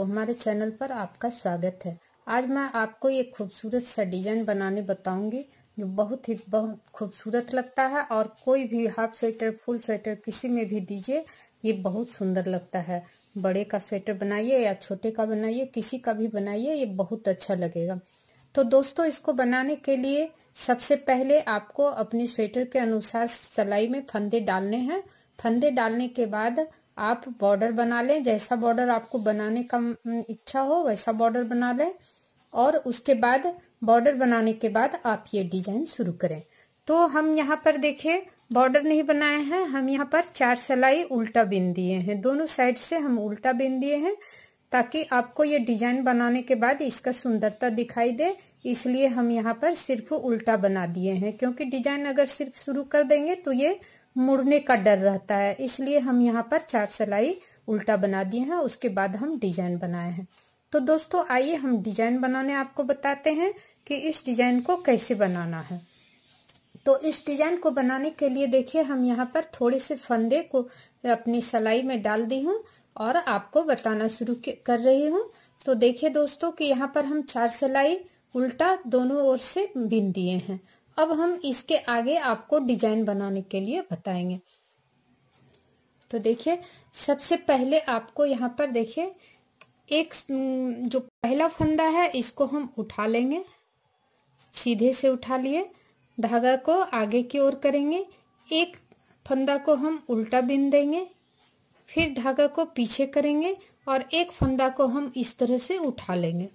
तो हमारे चैनल पर आपका स्वागत है आज मैं आपको ये खूबसूरत सा डिजाइन बनाने बताऊंगी जो बहुत ही बहुत खूबसूरत लगता है और कोई भी हाफ स्वेटर फुल स्वेटर किसी में भी दीजिए ये बहुत सुंदर लगता है बड़े का स्वेटर बनाइए या छोटे का बनाइए किसी का भी बनाइए ये बहुत अच्छा लगेगा तो दोस्तों इसको बनाने के लिए सबसे पहले आपको अपनी स्वेटर के अनुसार सलाई में फंदे डालने हैं फंदे डालने के बाद आप बॉर्डर बना लें जैसा बॉर्डर आपको बनाने का इच्छा हो वैसा बॉर्डर बना लें और उसके बाद बॉर्डर बनाने के बाद आप ये डिजाइन शुरू करें तो हम यहाँ पर देखें बॉर्डर नहीं बनाए हैं हम यहाँ पर चार सिलाई उल्टा बिन दिए हैं दोनों साइड से हम उल्टा बिन दिए हैं ताकि आपको ये डिजाइन बनाने के बाद इसका सुंदरता दिखाई दे इसलिए हम यहाँ पर सिर्फ उल्टा बना दिए हैं क्योंकि डिजाइन अगर सिर्फ शुरू कर देंगे तो ये मुड़ने का डर रहता है इसलिए हम यहाँ पर चार सिलाई उल्टा बना दिए हैं उसके बाद हम डिजाइन बनाए हैं तो दोस्तों आइए हम डिजाइन बनाने आपको बताते हैं कि इस डिजाइन को कैसे बनाना है तो इस डिजाइन को बनाने के लिए देखिए हम यहाँ पर थोड़े से फंदे को अपनी सिलाई में डाल दी हूँ और आपको बताना शुरू कर रही हूँ तो देखिए दोस्तों कि यहाँ पर हम चार सिलाई उल्टा दोनों ओर से बिन दिए हैं अब हम इसके आगे आपको डिजाइन बनाने के लिए बताएंगे तो देखिए सबसे पहले आपको यहाँ पर देखिए एक जो पहला फंदा है इसको हम उठा लेंगे सीधे से उठा लिए धागा को आगे की ओर करेंगे एक फंदा को हम उल्टा बिन देंगे फिर धागा को पीछे करेंगे और एक फंदा को हम इस तरह से उठा लेंगे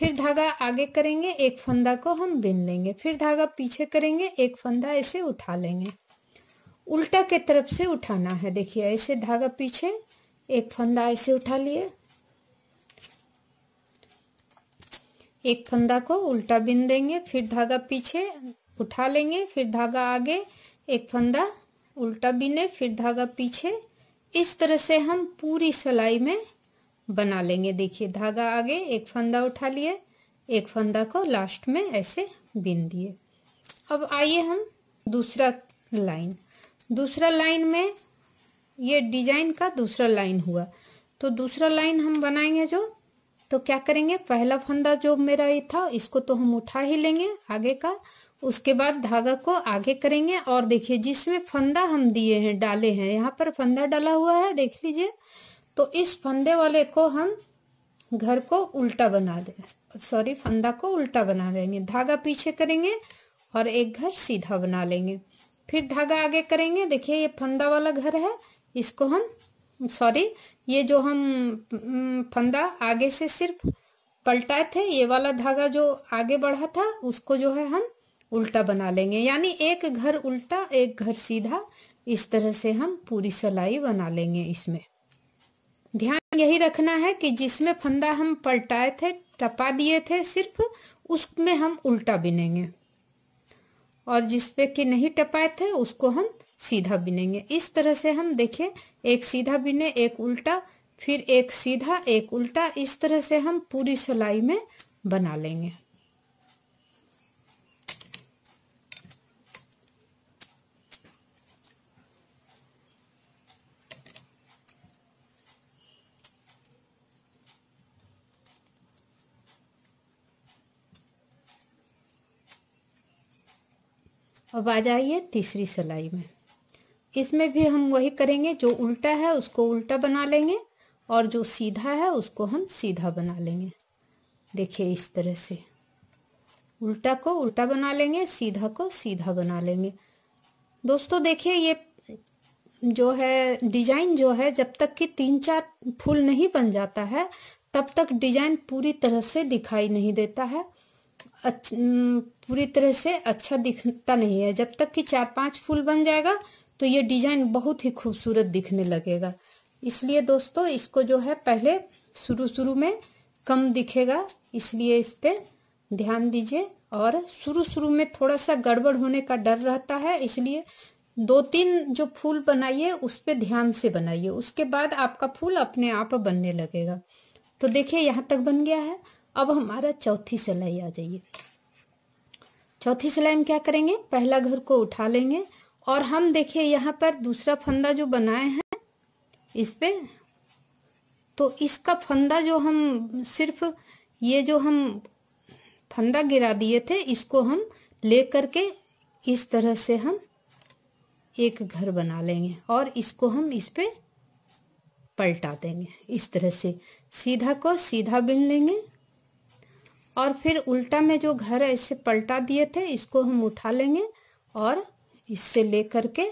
फिर धागा आगे करेंगे एक फंदा को हम बिन लेंगे फिर धागा पीछे करेंगे एक फंदा ऐसे उठा लेंगे उल्टा के तरफ से उठाना है देखिए ऐसे धागा पीछे एक फंदा ऐसे उठा लिए एक फंदा को उल्टा बिन देंगे फिर धागा पीछे उठा लेंगे फिर धागा आगे एक फंदा उल्टा बिने फिर धागा पीछे इस तरह से हम पूरी सिलाई में बना लेंगे देखिए धागा आगे एक फंदा उठा लिए एक फंदा को लास्ट में ऐसे बिन दिए अब आइए हम दूसरा लाइन दूसरा लाइन में ये डिजाइन का दूसरा लाइन हुआ तो दूसरा लाइन हम बनाएंगे जो तो क्या करेंगे पहला फंदा जो मेरा ये था इसको तो हम उठा ही लेंगे आगे का उसके बाद धागा को आगे करेंगे और देखिए जिसमें फंदा हम दिए हैं डाले हैं यहाँ पर फंदा डाला हुआ है देख लीजिए तो इस फंदे वाले को हम घर को उल्टा बना दे सॉरी फंदा को उल्टा बना देंगे धागा पीछे करेंगे और एक घर सीधा बना लेंगे फिर धागा आगे करेंगे देखिए ये फंदा वाला घर है इसको हम सॉरी ये जो हम फंदा आगे से सिर्फ पलटाए थे ये वाला धागा जो आगे बढ़ा था उसको जो है हम उल्टा बना लेंगे यानी एक घर उल्टा एक घर सीधा इस तरह से हम पूरी सलाई बना लेंगे इसमें ध्यान यही रखना है कि जिसमें फंदा हम पलटाए थे टपा दिए थे सिर्फ उसमें हम उल्टा बिनेंगे और जिसपे कि नहीं टपाए थे उसको हम सीधा बिनेंगे इस तरह से हम देखें एक सीधा बिने एक उल्टा फिर एक सीधा एक उल्टा इस तरह से हम पूरी सिलाई में बना लेंगे अब आ जाइए तीसरी सिलाई में इसमें भी हम वही करेंगे जो उल्टा है उसको उल्टा बना लेंगे और जो सीधा है उसको हम सीधा बना लेंगे देखिए इस तरह से उल्टा को उल्टा बना लेंगे सीधा को सीधा बना लेंगे दोस्तों देखिए ये जो है डिजाइन जो है जब तक कि तीन चार फूल नहीं बन जाता है तब तक डिजाइन पूरी तरह से दिखाई नहीं देता है पूरी तरह से अच्छा दिखता नहीं है जब तक कि चार पांच फूल बन जाएगा तो ये डिजाइन बहुत ही खूबसूरत दिखने लगेगा इसलिए दोस्तों इसको जो है पहले शुरू शुरू में कम दिखेगा इसलिए इस पर ध्यान दीजिए और शुरू शुरू में थोड़ा सा गड़बड़ होने का डर रहता है इसलिए दो तीन जो फूल बनाइए उस पर ध्यान से बनाइए उसके बाद आपका फूल अपने आप बनने लगेगा तो देखिए यहाँ तक बन गया है अब हमारा चौथी सिलाई आ जाइए चौथी सिलाई में क्या करेंगे पहला घर को उठा लेंगे और हम देखिए यहाँ पर दूसरा फंदा जो बनाए हैं इस पे तो इसका फंदा जो हम सिर्फ ये जो हम फंदा गिरा दिए थे इसको हम ले करके इस तरह से हम एक घर बना लेंगे और इसको हम इस पे पलटा देंगे इस तरह से सीधा को सीधा बिन लेंगे और फिर उल्टा में जो घर ऐसे पलटा दिए थे इसको हम उठा लेंगे और इससे लेकर के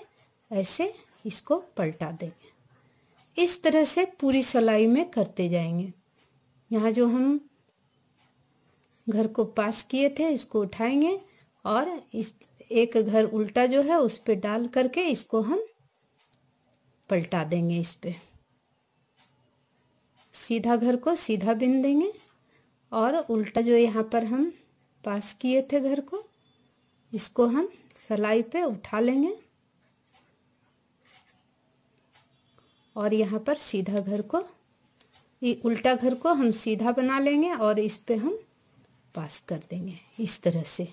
ऐसे इसको पलटा देंगे इस तरह से पूरी सलाई में करते जाएंगे यहाँ जो हम घर को पास किए थे इसको उठाएंगे और इस एक घर उल्टा जो है उस पर डाल करके इसको हम पलटा देंगे इस पर सीधा घर को सीधा बिन देंगे और उल्टा जो यहाँ पर हम पास किए थे घर को इसको हम सलाई पे उठा लेंगे और यहाँ पर सीधा घर को ये उल्टा घर को हम सीधा बना लेंगे और इस पे हम पास कर देंगे इस तरह से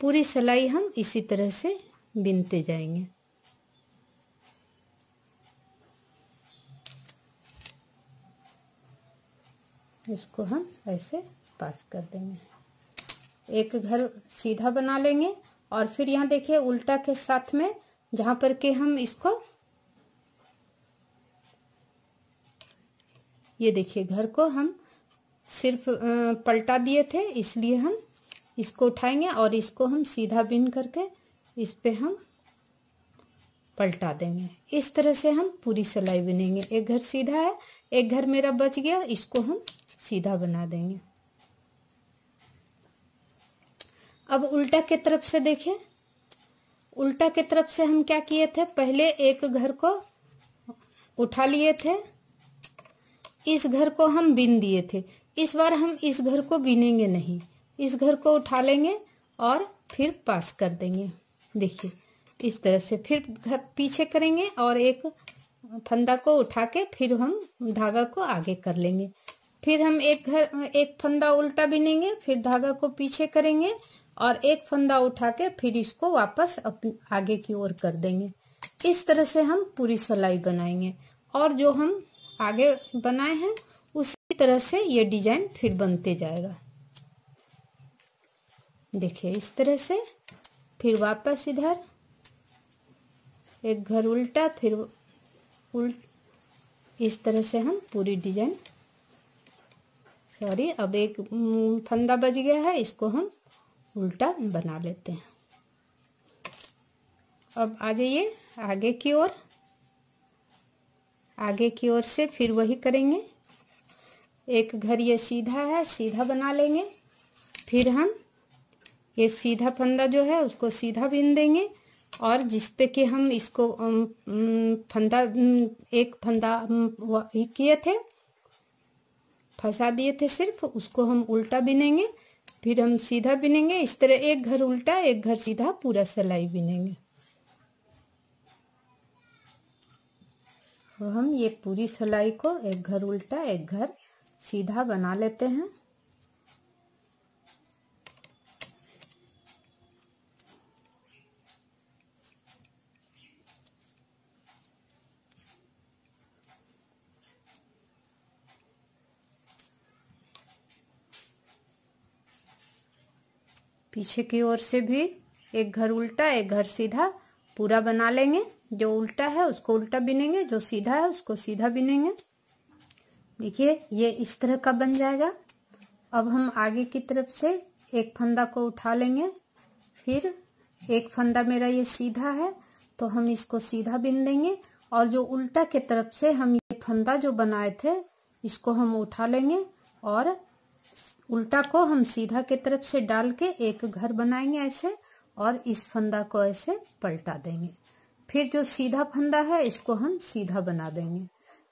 पूरी सलाई हम इसी तरह से बिनते जाएंगे इसको हम ऐसे पास कर देंगे एक घर सीधा बना लेंगे और फिर यहाँ देखिए उल्टा के साथ में जहां पर के हम इसको ये देखिए घर को हम सिर्फ पलटा दिए थे इसलिए हम इसको उठाएंगे और इसको हम सीधा बिन करके इस पे हम पलटा देंगे इस तरह से हम पूरी सिलाई बनेंगे एक घर सीधा है एक घर मेरा बच गया इसको हम सीधा बना देंगे अब उल्टा के तरफ से देखें उल्टा के तरफ से हम क्या किए थे पहले एक घर को उठा लिए थे इस घर को हम बिन दिए थे इस बार हम इस घर को बिनेंगे नहीं इस घर को उठा लेंगे और फिर पास कर देंगे देखिए इस तरह से फिर घर पीछे करेंगे और एक फंदा को उठा के फिर हम धागा को आगे कर लेंगे फिर हम एक घर एक फंदा उल्टा बिनेंगे फिर धागा को पीछे करेंगे और एक फंदा उठा के फिर इसको वापस आगे की ओर कर देंगे इस तरह से हम पूरी सलाई बनाएंगे और जो हम आगे बनाए हैं उसी तरह से ये डिजाइन फिर बनते जाएगा देखिए इस तरह से फिर वापस इधर एक घर उल्टा फिर उल्ट इस तरह से हम पूरी डिजाइन सॉरी अब एक फंदा बज गया है इसको हम उल्टा बना लेते हैं अब आ जाइए आगे की ओर आगे की ओर से फिर वही करेंगे एक घर ये सीधा है सीधा बना लेंगे फिर हम ये सीधा फंदा जो है उसको सीधा बीन देंगे और जिस पे कि हम इसको फंदा एक फंदा किए थे फंसा दिए थे सिर्फ उसको हम उल्टा बिनेंगे फिर हम सीधा बिनेंगे इस तरह एक घर उल्टा एक घर सीधा पूरा सिलाई बिनेंगे तो हम ये पूरी सिलाई को एक घर उल्टा एक घर सीधा बना लेते हैं पीछे की ओर से भी एक घर उल्टा एक घर सीधा पूरा बना लेंगे जो उल्टा है उसको उल्टा बिनेंगे जो सीधा है उसको सीधा बिनेंगे देखिए ये इस तरह का बन जाएगा अब हम आगे की तरफ से एक फंदा को उठा लेंगे फिर एक फंदा मेरा ये सीधा है तो हम इसको सीधा बिन देंगे और जो उल्टा के तरफ से हम ये फंदा जो बनाए थे इसको हम उठा लेंगे और उल्टा को हम सीधा के तरफ से डाल के एक घर बनाएंगे ऐसे और इस फंदा को ऐसे पलटा देंगे फिर जो सीधा फंदा है इसको हम सीधा बना देंगे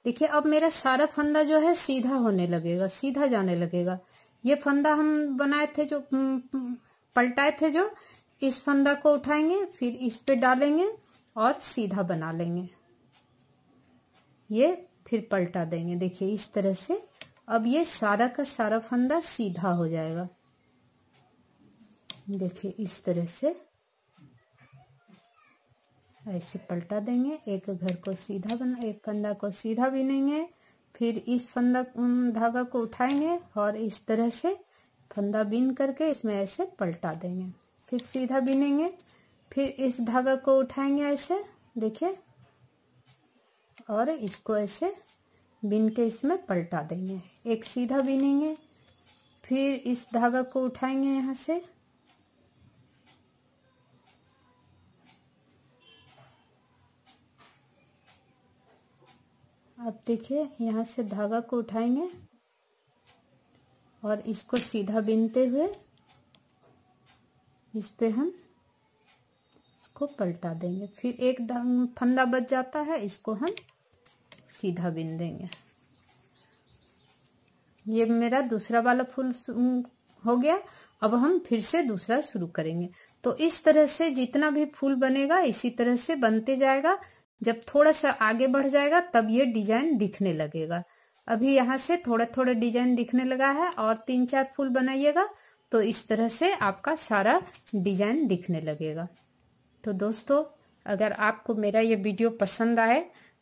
देखिए अब मेरा सारा फंदा जो है सीधा होने लगेगा सीधा जाने लगेगा ये फंदा हम बनाए थे जो पलटाए थे जो इस फंदा को उठाएंगे फिर इस पे डालेंगे और सीधा बना लेंगे ये फिर पलटा देंगे देखिए इस तरह से अब ये सारा का सारा फंदा सीधा हो जाएगा देखिए इस तरह से ऐसे पलटा देंगे एक घर को सीधा बना एक फंदा को सीधा बिनेंगे फिर इस फंदा धागा को उठाएंगे और इस तरह से फंदा बिन करके इसमें ऐसे पलटा देंगे फिर सीधा बिनेंगे फिर इस धागा को उठाएंगे ऐसे देखिए और इसको ऐसे बिन के इसमें पलटा देंगे एक सीधा बिनेंगे फिर इस धागा को उठाएंगे यहाँ से अब देखिए यहाँ से धागा को उठाएंगे और इसको सीधा बिनते हुए इस पे हम इसको पलटा देंगे फिर एक फंदा बच जाता है इसको हम सीधा बिन देंगे ये मेरा दूसरा वाला फूल हो गया अब हम फिर से दूसरा शुरू करेंगे तो इस तरह से जितना भी फूल बनेगा इसी तरह से बनते जाएगा जब थोड़ा सा आगे बढ़ जाएगा तब ये डिजाइन दिखने लगेगा अभी यहाँ से थोड़ा थोड़ा डिजाइन दिखने लगा है और तीन चार फूल बनाइएगा तो इस तरह से आपका सारा डिजाइन दिखने लगेगा तो दोस्तों अगर आपको मेरा ये वीडियो पसंद आए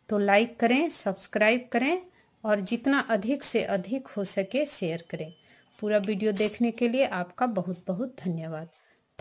तो लाइक करें सब्सक्राइब करें और जितना अधिक से अधिक हो सके शेयर करें पूरा वीडियो देखने के लिए आपका बहुत बहुत धन्यवाद